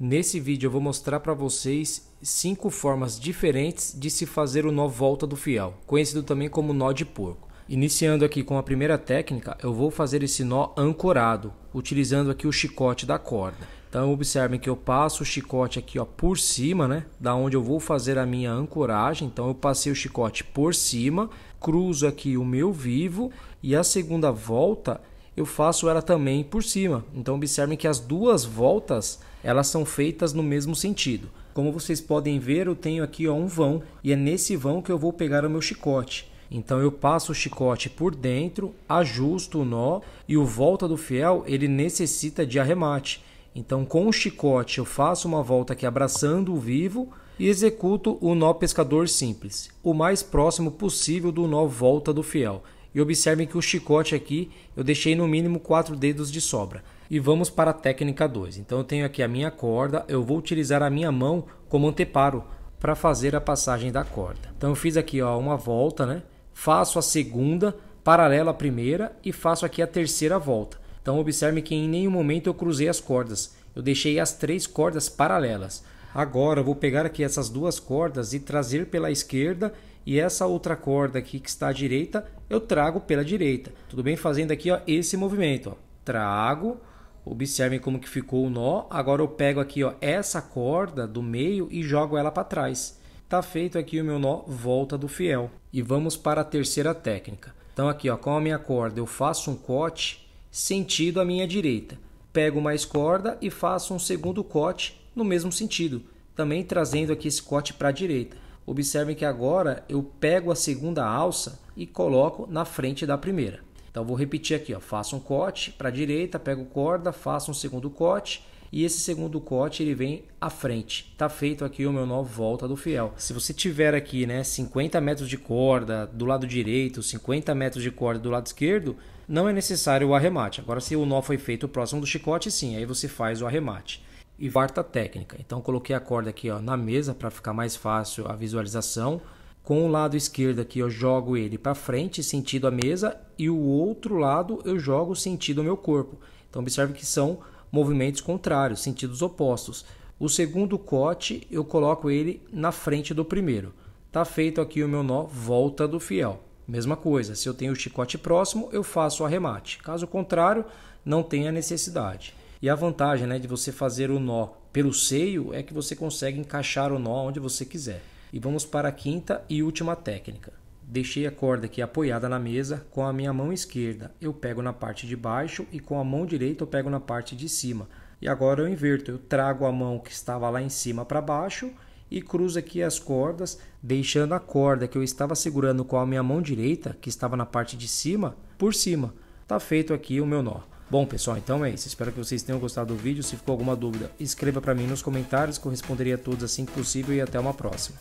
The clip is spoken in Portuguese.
Nesse vídeo eu vou mostrar para vocês cinco formas diferentes de se fazer o nó volta do fiel, conhecido também como nó de porco. Iniciando aqui com a primeira técnica, eu vou fazer esse nó ancorado, utilizando aqui o chicote da corda. Então observem que eu passo o chicote aqui ó, por cima, né, da onde eu vou fazer a minha ancoragem. Então eu passei o chicote por cima, cruzo aqui o meu vivo e a segunda volta eu faço ela também por cima. Então observem que as duas voltas elas são feitas no mesmo sentido. Como vocês podem ver, eu tenho aqui ó, um vão e é nesse vão que eu vou pegar o meu chicote. Então eu passo o chicote por dentro, ajusto o nó e o volta do fiel ele necessita de arremate. Então com o chicote eu faço uma volta aqui abraçando o vivo e executo o nó pescador simples, o mais próximo possível do nó volta do fiel. E observem que o chicote aqui eu deixei no mínimo 4 dedos de sobra. E vamos para a técnica 2. Então eu tenho aqui a minha corda, eu vou utilizar a minha mão como anteparo para fazer a passagem da corda. Então eu fiz aqui ó, uma volta, né? faço a segunda, paralela à primeira e faço aqui a terceira volta. Então observe que em nenhum momento eu cruzei as cordas, eu deixei as três cordas paralelas. Agora eu vou pegar aqui essas duas cordas e trazer pela esquerda e essa outra corda aqui que está à direita eu trago pela direita. Tudo bem? Fazendo aqui ó, esse movimento. Ó. Trago, Observem como que ficou o nó. Agora eu pego aqui ó, essa corda do meio e jogo ela para trás. Tá feito aqui o meu nó volta do fiel. E vamos para a terceira técnica. Então aqui ó, com a minha corda eu faço um cote sentido à minha direita. Pego mais corda e faço um segundo cote no mesmo sentido, também trazendo aqui esse cote para a direita. Observem que agora eu pego a segunda alça e coloco na frente da primeira. Então vou repetir aqui, ó, faço um corte para a direita, pego corda, faço um segundo corte e esse segundo corte ele vem à frente. Tá feito aqui o meu nó volta do fiel. Se você tiver aqui, né, 50 metros de corda do lado direito, 50 metros de corda do lado esquerdo, não é necessário o arremate. Agora se o nó foi feito próximo do chicote, sim, aí você faz o arremate. E varta técnica. Então coloquei a corda aqui, ó, na mesa para ficar mais fácil a visualização. Com o lado esquerdo aqui eu jogo ele para frente, sentido a mesa, e o outro lado eu jogo sentido ao meu corpo. Então observe que são movimentos contrários, sentidos opostos. O segundo cote eu coloco ele na frente do primeiro. Tá feito aqui o meu nó volta do fiel. Mesma coisa, se eu tenho o chicote próximo, eu faço o arremate. Caso contrário, não tem a necessidade. E a vantagem né, de você fazer o nó pelo seio é que você consegue encaixar o nó onde você quiser. E vamos para a quinta e última técnica. Deixei a corda aqui apoiada na mesa, com a minha mão esquerda eu pego na parte de baixo e com a mão direita eu pego na parte de cima. E agora eu inverto, eu trago a mão que estava lá em cima para baixo e cruzo aqui as cordas, deixando a corda que eu estava segurando com a minha mão direita, que estava na parte de cima, por cima. Tá feito aqui o meu nó. Bom, pessoal, então é isso. Espero que vocês tenham gostado do vídeo. Se ficou alguma dúvida, escreva para mim nos comentários que eu responderia a todos assim que possível e até uma próxima.